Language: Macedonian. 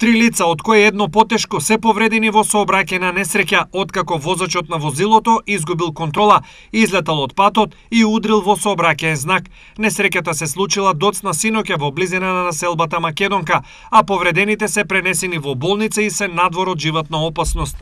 Три лица, од кои едно потешко, се повредени во сообраќајна несреќа, откако возачот на возилото изгубил контрола, излетал од патот и удрил во сообраќајен знак. Несреќата се случила доцна синоќа во близина на населбата Македонка, а повредените се пренесени во болница и се надвор од животна опасност.